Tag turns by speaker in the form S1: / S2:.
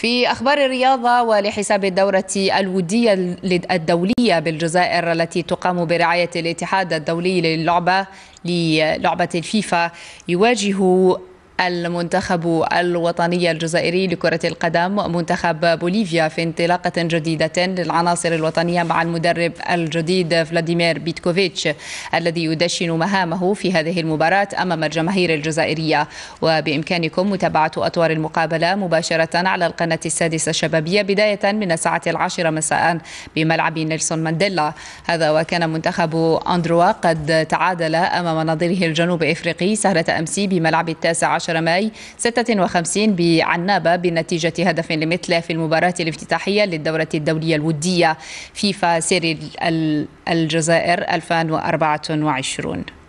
S1: في أخبار الرياضة ولحساب الدورة الودية الدولية بالجزائر التي تقام برعاية الاتحاد الدولي للعبة للعبة الفيفا يواجه المنتخب الوطني الجزائري لكرة القدم منتخب بوليفيا في انطلاقة جديدة للعناصر الوطنية مع المدرب الجديد فلاديمير بيتكوفيتش الذي يدشن مهامه في هذه المباراة أمام الجماهير الجزائرية وبإمكانكم متابعة أطوار المقابلة مباشرة على القناة السادسة الشبابية بداية من الساعة العاشرة مساء بملعب نيلسون مانديلا هذا وكان منتخب أندروا قد تعادل أمام نظيره الجنوب إفريقي سهرة أمس بملعب التاسع عشر عشر ماي 56 بعنابة بنتيجة هدف لمثله في المباراة الافتتاحية للدورة الدولية الودية فيفا سيري الجزائر 2024